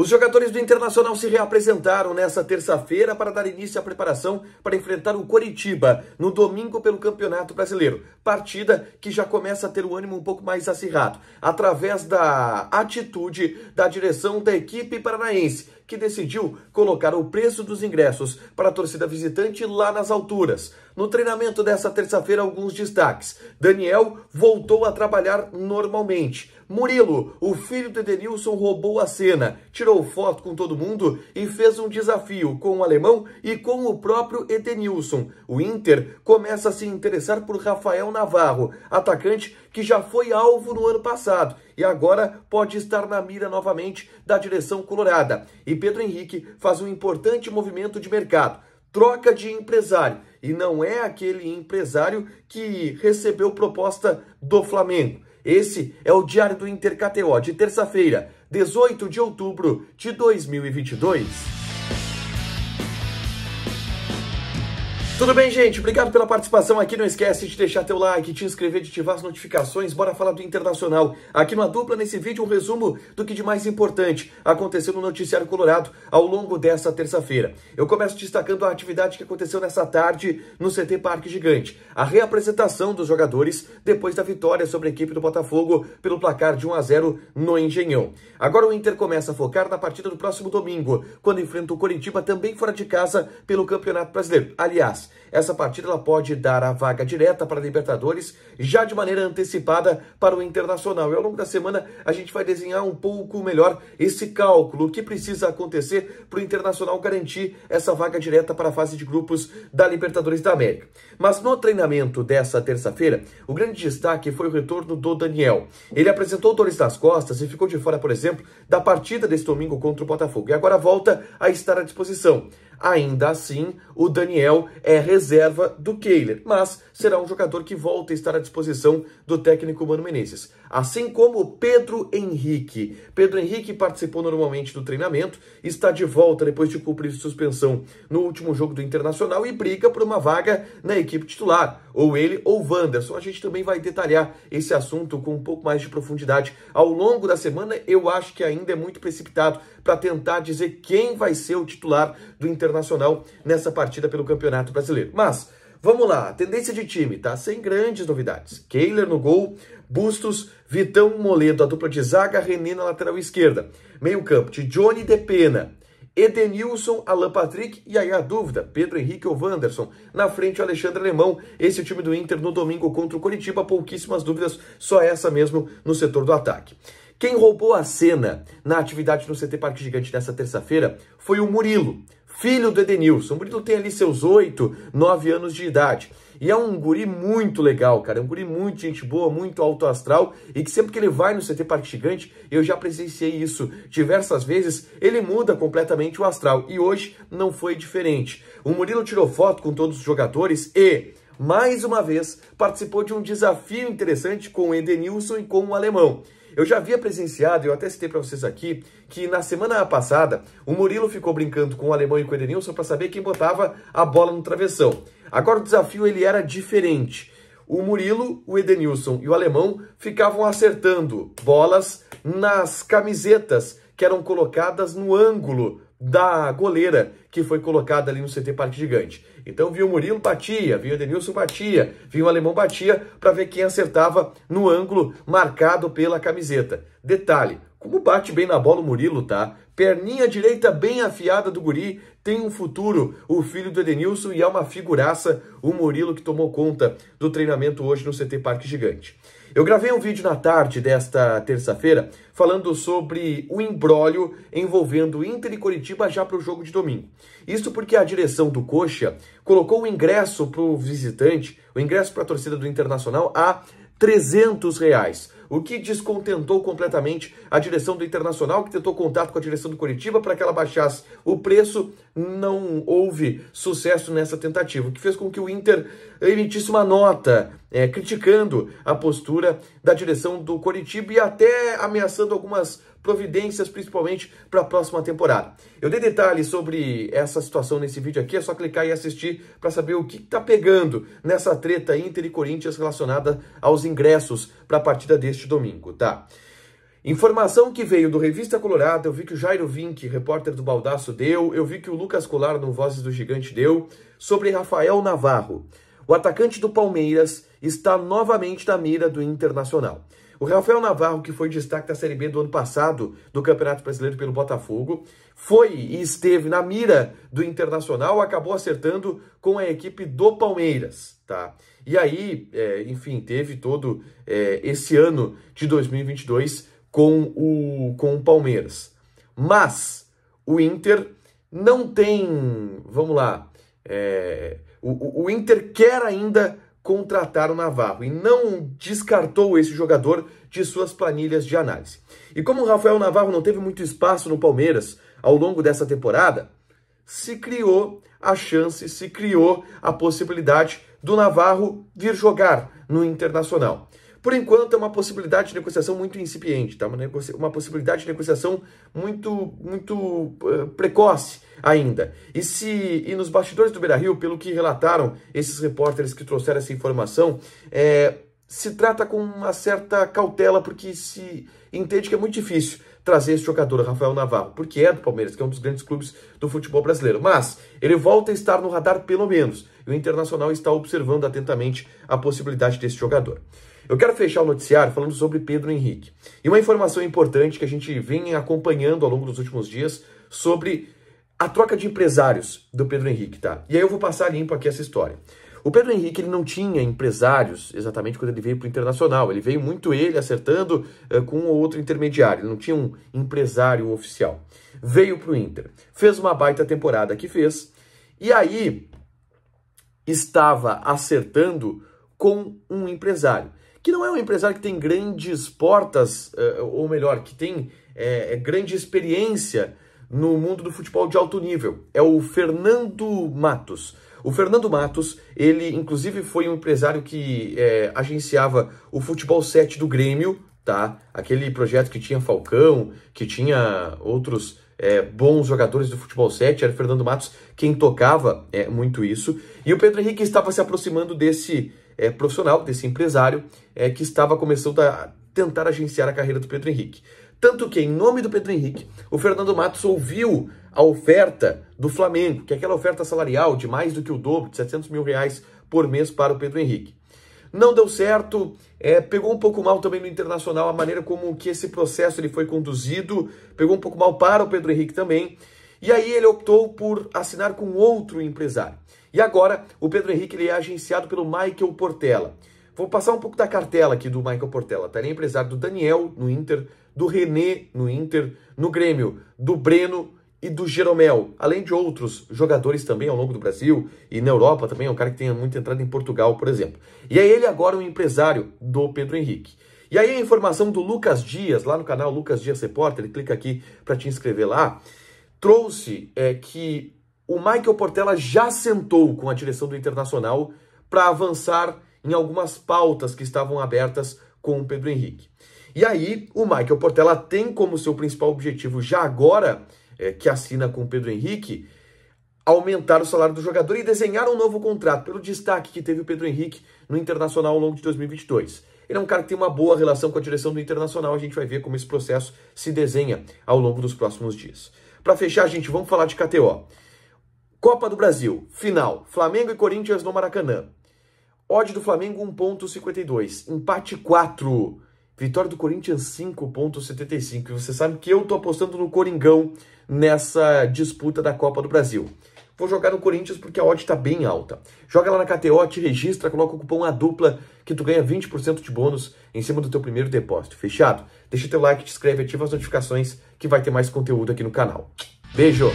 Os jogadores do Internacional se reapresentaram nesta terça-feira para dar início à preparação para enfrentar o Coritiba no domingo pelo Campeonato Brasileiro. Partida que já começa a ter o ânimo um pouco mais acirrado, através da atitude da direção da equipe paranaense, que decidiu colocar o preço dos ingressos para a torcida visitante lá nas alturas. No treinamento dessa terça-feira, alguns destaques. Daniel voltou a trabalhar normalmente. Murilo, o filho do Edenilson, roubou a cena, tirou foto com todo mundo e fez um desafio com o alemão e com o próprio Edenilson. O Inter começa a se interessar por Rafael Navarro, atacante que já foi alvo no ano passado e agora pode estar na mira novamente da direção colorada. E Pedro Henrique faz um importante movimento de mercado troca de empresário. E não é aquele empresário que recebeu proposta do Flamengo. Esse é o Diário do Intercateó de terça-feira, 18 de outubro de 2022. Tudo bem, gente? Obrigado pela participação aqui. Não esquece de deixar teu like, te inscrever, de ativar as notificações. Bora falar do Internacional. Aqui na Dupla, nesse vídeo, um resumo do que de mais importante aconteceu no Noticiário Colorado ao longo dessa terça-feira. Eu começo destacando a atividade que aconteceu nessa tarde no CT Parque Gigante. A reapresentação dos jogadores depois da vitória sobre a equipe do Botafogo pelo placar de 1 a 0 no Engenhão. Agora o Inter começa a focar na partida do próximo domingo, quando enfrenta o Coritiba também fora de casa pelo Campeonato Brasileiro. Aliás, essa partida ela pode dar a vaga direta para a Libertadores, já de maneira antecipada para o Internacional. E ao longo da semana a gente vai desenhar um pouco melhor esse cálculo, o que precisa acontecer para o Internacional garantir essa vaga direta para a fase de grupos da Libertadores da América. Mas no treinamento dessa terça-feira, o grande destaque foi o retorno do Daniel. Ele apresentou dores nas costas e ficou de fora, por exemplo, da partida desse domingo contra o Botafogo. E agora volta a estar à disposição. Ainda assim, o Daniel é reserva do Kehler, mas será um jogador que volta a estar à disposição do técnico Mano Menezes assim como Pedro Henrique. Pedro Henrique participou normalmente do treinamento, está de volta depois de cumprir suspensão no último jogo do Internacional e briga por uma vaga na equipe titular, ou ele ou Wanderson. A gente também vai detalhar esse assunto com um pouco mais de profundidade ao longo da semana. Eu acho que ainda é muito precipitado para tentar dizer quem vai ser o titular do Internacional nessa partida pelo Campeonato Brasileiro. Mas Vamos lá, tendência de time, tá? Sem grandes novidades. Kehler no gol, Bustos, Vitão Moledo, a dupla de zaga, René na lateral esquerda. Meio campo de Johnny de Pena, Edenilson, Alan Patrick e aí a dúvida, Pedro Henrique ou Wanderson. Na frente, o Alexandre Alemão. Esse é o time do Inter no domingo contra o Curitiba. Pouquíssimas dúvidas, só essa mesmo no setor do ataque. Quem roubou a cena na atividade no CT Parque Gigante nessa terça-feira foi o Murilo filho do Edenilson. O Murilo tem ali seus 8, 9 anos de idade. E é um guri muito legal, cara. É um guri muito gente boa, muito alto astral. E que sempre que ele vai no CT Parque Gigante, eu já presenciei isso diversas vezes, ele muda completamente o astral. E hoje não foi diferente. O Murilo tirou foto com todos os jogadores e mais uma vez, participou de um desafio interessante com o Edenilson e com o Alemão. Eu já havia presenciado, eu até citei para vocês aqui, que na semana passada o Murilo ficou brincando com o Alemão e com o Edenilson para saber quem botava a bola no travessão. Agora o desafio ele era diferente. O Murilo, o Edenilson e o Alemão ficavam acertando bolas nas camisetas que eram colocadas no ângulo da goleira que foi colocada ali no CT Parque Gigante. Então vinha o Murilo, batia, vinha o Denilson batia, vinha o Alemão, batia, para ver quem acertava no ângulo marcado pela camiseta. Detalhe, como bate bem na bola o Murilo, tá? Perninha direita bem afiada do guri, tem um futuro, o filho do Edenilson, e é uma figuraça o Murilo que tomou conta do treinamento hoje no CT Parque Gigante. Eu gravei um vídeo na tarde desta terça-feira falando sobre o imbróglio envolvendo Inter e Coritiba já para o jogo de domingo. Isso porque a direção do Coxa colocou o ingresso para o visitante, o ingresso para a torcida do Internacional a 300 reais o que descontentou completamente a direção do Internacional, que tentou contato com a direção do Curitiba para que ela baixasse o preço. Não houve sucesso nessa tentativa, o que fez com que o Inter emitisse uma nota é, criticando a postura da direção do Coritiba e até ameaçando algumas providências, principalmente para a próxima temporada. Eu dei detalhes sobre essa situação nesse vídeo aqui, é só clicar e assistir para saber o que está pegando nessa treta Inter e Corinthians relacionada aos ingressos para a partida deste domingo, tá? Informação que veio do Revista Colorado, eu vi que o Jairo Vink, repórter do Baldaço, deu, eu vi que o Lucas Colar no Vozes do Gigante deu, sobre Rafael Navarro. O atacante do Palmeiras está novamente na mira do Internacional. O Rafael Navarro, que foi destaque da Série B do ano passado, do Campeonato Brasileiro pelo Botafogo, foi e esteve na mira do Internacional, acabou acertando com a equipe do Palmeiras, tá? E aí, é, enfim, teve todo é, esse ano de 2022 com o, com o Palmeiras. Mas o Inter não tem, vamos lá, é, o, o, o Inter quer ainda contratar o Navarro e não descartou esse jogador de suas planilhas de análise. E como o Rafael Navarro não teve muito espaço no Palmeiras ao longo dessa temporada, se criou a chance, se criou a possibilidade do Navarro vir jogar no Internacional. Por enquanto, é uma possibilidade de negociação muito incipiente, tá? uma, uma possibilidade de negociação muito, muito uh, precoce ainda. E se e nos bastidores do Beira-Rio, pelo que relataram esses repórteres que trouxeram essa informação, é, se trata com uma certa cautela, porque se entende que é muito difícil trazer esse jogador, Rafael Navarro, porque é do Palmeiras, que é um dos grandes clubes do futebol brasileiro. Mas ele volta a estar no radar, pelo menos. E o Internacional está observando atentamente a possibilidade desse jogador. Eu quero fechar o noticiário falando sobre Pedro Henrique. E uma informação importante que a gente vem acompanhando ao longo dos últimos dias sobre a troca de empresários do Pedro Henrique, tá? E aí eu vou passar limpo aqui essa história. O Pedro Henrique ele não tinha empresários exatamente quando ele veio para o Internacional. Ele veio muito ele acertando uh, com um outro intermediário. Ele não tinha um empresário oficial. Veio para o Inter. Fez uma baita temporada que fez. E aí estava acertando com um empresário que não é um empresário que tem grandes portas, eh, ou melhor, que tem é, grande experiência no mundo do futebol de alto nível. É o Fernando Matos. O Fernando Matos, ele inclusive foi um empresário que é, agenciava o Futebol 7 do Grêmio, tá? Aquele projeto que tinha Falcão, que tinha outros é, bons jogadores do Futebol 7, era o Fernando Matos quem tocava é, muito isso. E o Pedro Henrique estava se aproximando desse é, profissional, desse empresário, é, que estava começando a tentar agenciar a carreira do Pedro Henrique. Tanto que, em nome do Pedro Henrique, o Fernando Matos ouviu a oferta do Flamengo, que é aquela oferta salarial de mais do que o dobro, de 700 mil reais por mês para o Pedro Henrique. Não deu certo, é, pegou um pouco mal também no Internacional a maneira como que esse processo ele foi conduzido, pegou um pouco mal para o Pedro Henrique também, e aí ele optou por assinar com outro empresário. E agora, o Pedro Henrique ele é agenciado pelo Michael Portela. Vou passar um pouco da cartela aqui do Michael Portela. Tá? Ele é empresário do Daniel no Inter, do René no Inter, no Grêmio, do Breno e do Jeromel, além de outros jogadores também ao longo do Brasil e na Europa também, é um cara que tem muita entrada em Portugal, por exemplo. E é ele agora um empresário do Pedro Henrique. E aí a informação do Lucas Dias, lá no canal Lucas Dias Repórter, ele clica aqui para te inscrever lá, trouxe é, que o Michael Portela já sentou com a direção do Internacional para avançar em algumas pautas que estavam abertas com o Pedro Henrique. E aí, o Michael Portela tem como seu principal objetivo, já agora é, que assina com o Pedro Henrique, aumentar o salário do jogador e desenhar um novo contrato, pelo destaque que teve o Pedro Henrique no Internacional ao longo de 2022. Ele é um cara que tem uma boa relação com a direção do Internacional, a gente vai ver como esse processo se desenha ao longo dos próximos dias. Para fechar, gente, vamos falar de KTO. Copa do Brasil, final, Flamengo e Corinthians no Maracanã. Odd do Flamengo 1.52, empate 4, vitória do Corinthians 5.75. E você sabe que eu tô apostando no Coringão nessa disputa da Copa do Brasil. Vou jogar no Corinthians porque a odd está bem alta. Joga lá na KTO, te registra, coloca o cupom A dupla que tu ganha 20% de bônus em cima do teu primeiro depósito. Fechado? Deixa teu like, te inscreve, ativa as notificações que vai ter mais conteúdo aqui no canal. Beijo!